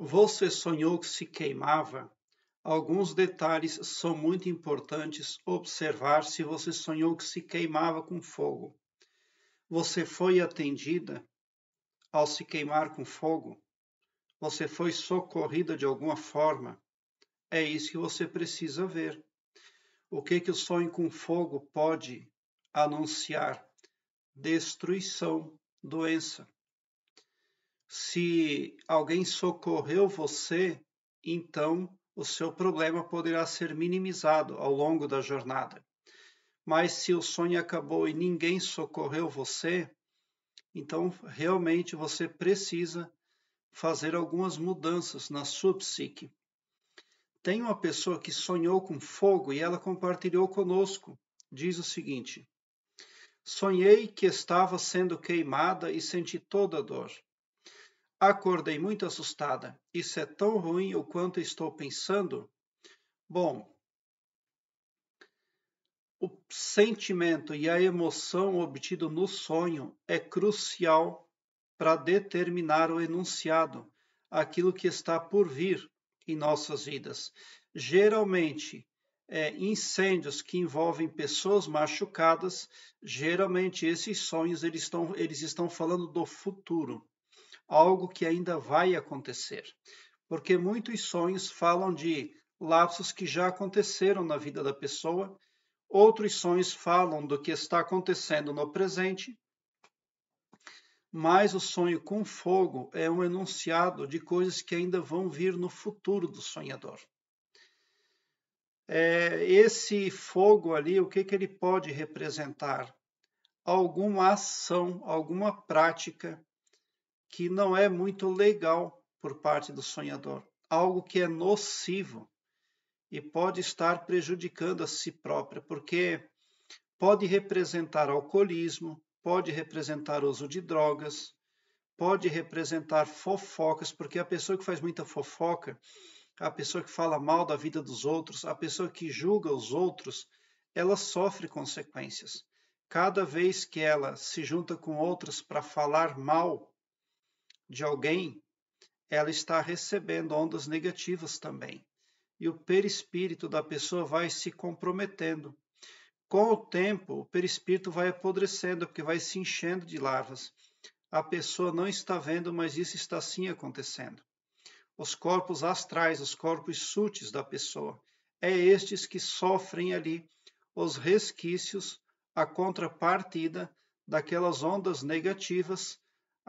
Você sonhou que se queimava? Alguns detalhes são muito importantes observar se você sonhou que se queimava com fogo. Você foi atendida ao se queimar com fogo? Você foi socorrida de alguma forma? É isso que você precisa ver. O que que o sonho com fogo pode anunciar? Destruição, doença. Se alguém socorreu você, então o seu problema poderá ser minimizado ao longo da jornada. Mas se o sonho acabou e ninguém socorreu você, então realmente você precisa fazer algumas mudanças na sua psique. Tem uma pessoa que sonhou com fogo e ela compartilhou conosco. Diz o seguinte: Sonhei que estava sendo queimada e senti toda a dor. Acordei muito assustada. Isso é tão ruim o quanto estou pensando? Bom, o sentimento e a emoção obtido no sonho é crucial para determinar o enunciado, aquilo que está por vir em nossas vidas. Geralmente, é, incêndios que envolvem pessoas machucadas, geralmente esses sonhos eles estão, eles estão falando do futuro algo que ainda vai acontecer. Porque muitos sonhos falam de lapsos que já aconteceram na vida da pessoa, outros sonhos falam do que está acontecendo no presente, mas o sonho com fogo é um enunciado de coisas que ainda vão vir no futuro do sonhador. É, esse fogo ali, o que, que ele pode representar? Alguma ação, alguma prática que não é muito legal por parte do sonhador, algo que é nocivo e pode estar prejudicando a si própria, porque pode representar alcoolismo, pode representar uso de drogas, pode representar fofocas, porque a pessoa que faz muita fofoca, a pessoa que fala mal da vida dos outros, a pessoa que julga os outros, ela sofre consequências. Cada vez que ela se junta com outras para falar mal de alguém, ela está recebendo ondas negativas também. E o perispírito da pessoa vai se comprometendo. Com o tempo, o perispírito vai apodrecendo, porque vai se enchendo de larvas. A pessoa não está vendo, mas isso está sim acontecendo. Os corpos astrais, os corpos sutis da pessoa, é estes que sofrem ali os resquícios, a contrapartida daquelas ondas negativas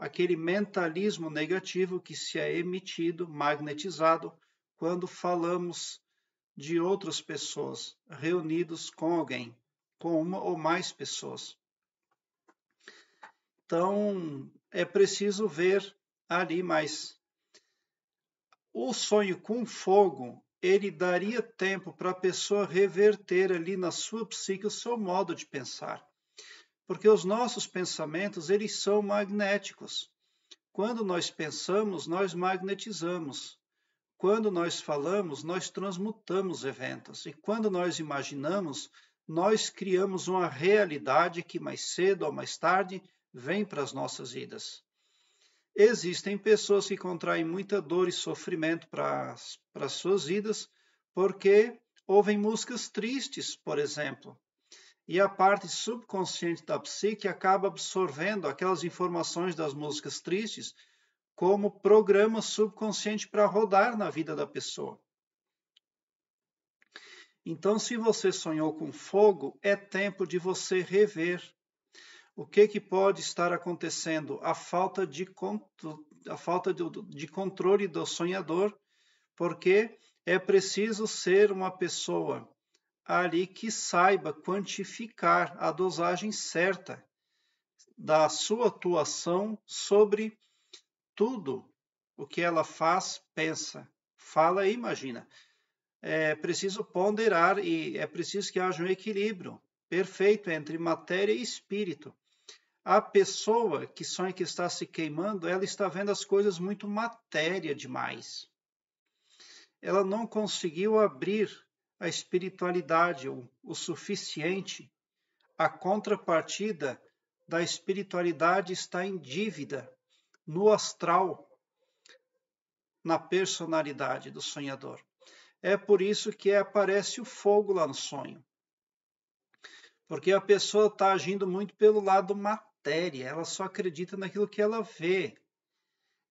aquele mentalismo negativo que se é emitido, magnetizado, quando falamos de outras pessoas, reunidos com alguém, com uma ou mais pessoas. Então, é preciso ver ali mais. O sonho com fogo, ele daria tempo para a pessoa reverter ali na sua psique o seu modo de pensar porque os nossos pensamentos eles são magnéticos. Quando nós pensamos, nós magnetizamos. Quando nós falamos, nós transmutamos eventos. E quando nós imaginamos, nós criamos uma realidade que mais cedo ou mais tarde vem para as nossas vidas. Existem pessoas que contraem muita dor e sofrimento para as suas vidas porque ouvem músicas tristes, por exemplo e a parte subconsciente da psique acaba absorvendo aquelas informações das músicas tristes como programa subconsciente para rodar na vida da pessoa. Então, se você sonhou com fogo, é tempo de você rever o que, que pode estar acontecendo. A falta de, a falta de, de controle do sonhador, porque é preciso ser uma pessoa ali que saiba quantificar a dosagem certa da sua atuação sobre tudo o que ela faz, pensa, fala e imagina. É preciso ponderar e é preciso que haja um equilíbrio perfeito entre matéria e espírito. A pessoa que sonha que está se queimando, ela está vendo as coisas muito matéria demais. Ela não conseguiu abrir a espiritualidade ou o suficiente, a contrapartida da espiritualidade está em dívida, no astral, na personalidade do sonhador. É por isso que aparece o fogo lá no sonho. Porque a pessoa está agindo muito pelo lado matéria, ela só acredita naquilo que ela vê.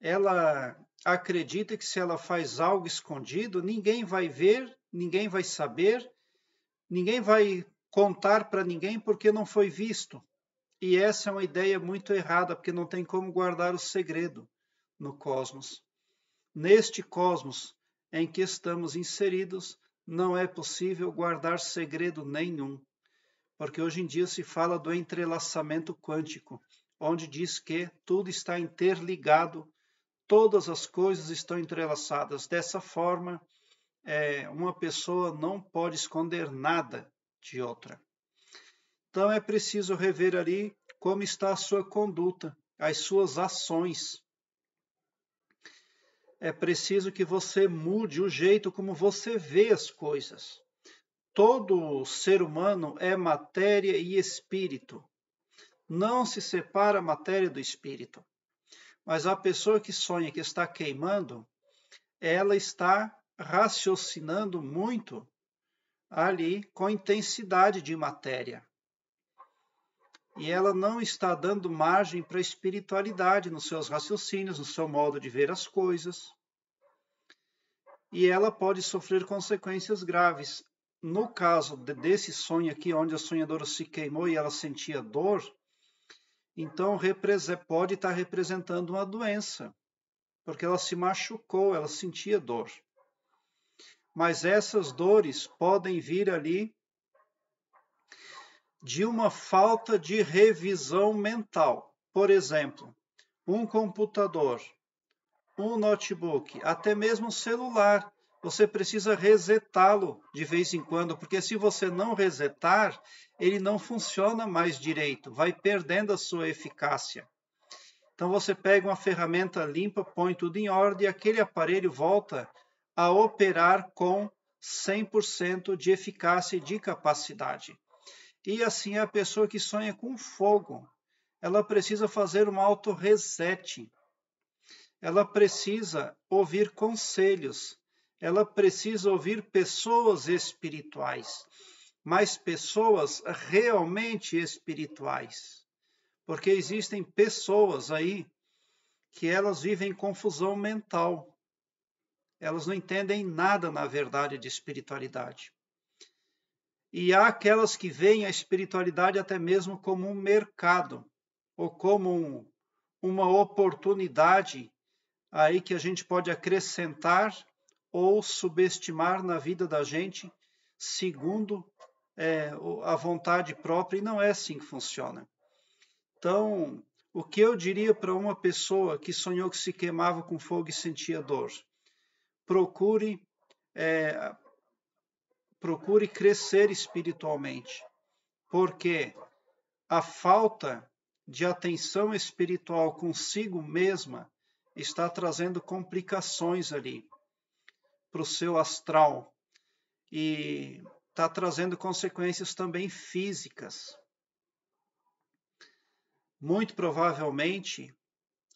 Ela acredita que se ela faz algo escondido, ninguém vai ver ninguém vai saber, ninguém vai contar para ninguém porque não foi visto. E essa é uma ideia muito errada, porque não tem como guardar o segredo no cosmos. Neste cosmos em que estamos inseridos, não é possível guardar segredo nenhum, porque hoje em dia se fala do entrelaçamento quântico, onde diz que tudo está interligado, todas as coisas estão entrelaçadas. Dessa forma, é, uma pessoa não pode esconder nada de outra. Então é preciso rever ali como está a sua conduta, as suas ações. É preciso que você mude o jeito como você vê as coisas. Todo ser humano é matéria e espírito. Não se separa a matéria do espírito. Mas a pessoa que sonha que está queimando, ela está raciocinando muito ali com intensidade de matéria. E ela não está dando margem para a espiritualidade nos seus raciocínios, no seu modo de ver as coisas. E ela pode sofrer consequências graves. No caso desse sonho aqui, onde a sonhadora se queimou e ela sentia dor, então pode estar representando uma doença, porque ela se machucou, ela sentia dor mas essas dores podem vir ali de uma falta de revisão mental. Por exemplo, um computador, um notebook, até mesmo um celular. Você precisa resetá-lo de vez em quando, porque se você não resetar, ele não funciona mais direito, vai perdendo a sua eficácia. Então você pega uma ferramenta limpa, põe tudo em ordem e aquele aparelho volta a operar com 100% de eficácia e de capacidade. E assim a pessoa que sonha com fogo, ela precisa fazer um auto reset. Ela precisa ouvir conselhos, ela precisa ouvir pessoas espirituais, mas pessoas realmente espirituais. Porque existem pessoas aí que elas vivem confusão mental. Elas não entendem nada, na verdade, de espiritualidade. E há aquelas que veem a espiritualidade até mesmo como um mercado, ou como um, uma oportunidade aí que a gente pode acrescentar ou subestimar na vida da gente, segundo é, a vontade própria, e não é assim que funciona. Então, o que eu diria para uma pessoa que sonhou que se queimava com fogo e sentia dor? procure é, procure crescer espiritualmente, porque a falta de atenção espiritual consigo mesma está trazendo complicações ali para o seu astral e está trazendo consequências também físicas. Muito provavelmente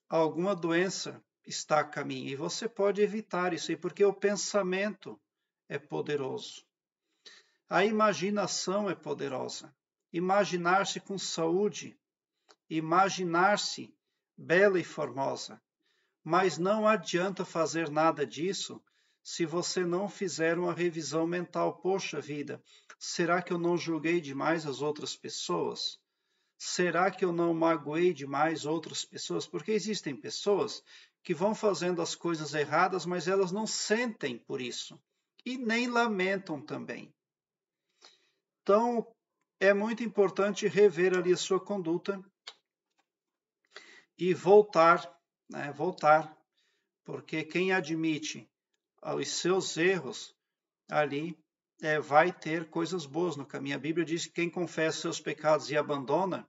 alguma doença está a caminho. E você pode evitar isso aí, porque o pensamento é poderoso. A imaginação é poderosa. Imaginar-se com saúde, imaginar-se bela e formosa. Mas não adianta fazer nada disso se você não fizer uma revisão mental. Poxa vida, será que eu não julguei demais as outras pessoas? será que eu não magoei demais outras pessoas? Porque existem pessoas que vão fazendo as coisas erradas, mas elas não sentem por isso e nem lamentam também. Então, é muito importante rever ali a sua conduta e voltar, né? Voltar, porque quem admite ah, os seus erros ali é, vai ter coisas boas no caminho. A Bíblia diz que quem confessa seus pecados e abandona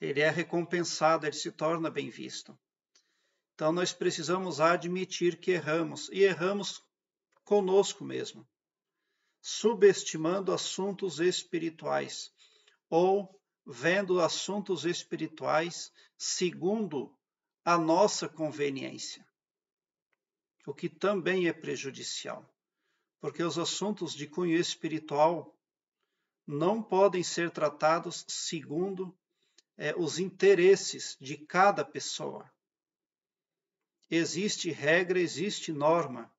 ele é recompensado, ele se torna bem visto. Então nós precisamos admitir que erramos e erramos conosco mesmo, subestimando assuntos espirituais ou vendo assuntos espirituais segundo a nossa conveniência, o que também é prejudicial, porque os assuntos de cunho espiritual não podem ser tratados segundo é, os interesses de cada pessoa. Existe regra, existe norma,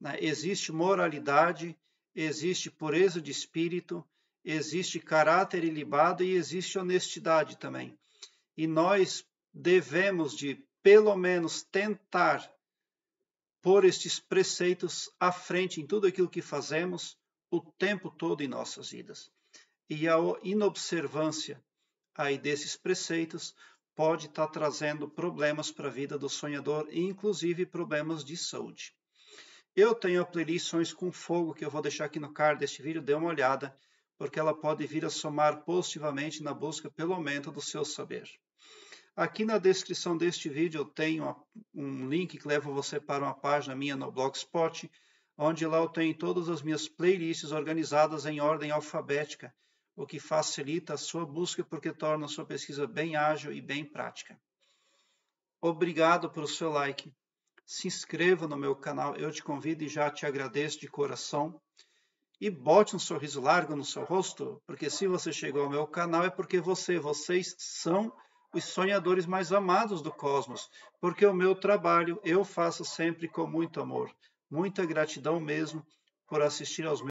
né? existe moralidade, existe pureza de espírito, existe caráter ilibado e existe honestidade também. E nós devemos de pelo menos tentar pôr estes preceitos à frente em tudo aquilo que fazemos o tempo todo em nossas vidas. E a inobservância aí desses preceitos pode estar tá trazendo problemas para a vida do sonhador e inclusive problemas de saúde. Eu tenho a playlist Sonhos com Fogo que eu vou deixar aqui no card deste vídeo, dê uma olhada, porque ela pode vir a somar positivamente na busca pelo aumento do seu saber. Aqui na descrição deste vídeo eu tenho um link que leva você para uma página minha no Blogspot, onde lá eu tenho todas as minhas playlists organizadas em ordem alfabética o que facilita a sua busca porque torna a sua pesquisa bem ágil e bem prática. Obrigado pelo seu like. Se inscreva no meu canal, eu te convido e já te agradeço de coração. E bote um sorriso largo no seu rosto, porque se você chegou ao meu canal é porque você, vocês são os sonhadores mais amados do cosmos, porque o meu trabalho eu faço sempre com muito amor. Muita gratidão mesmo por assistir aos meus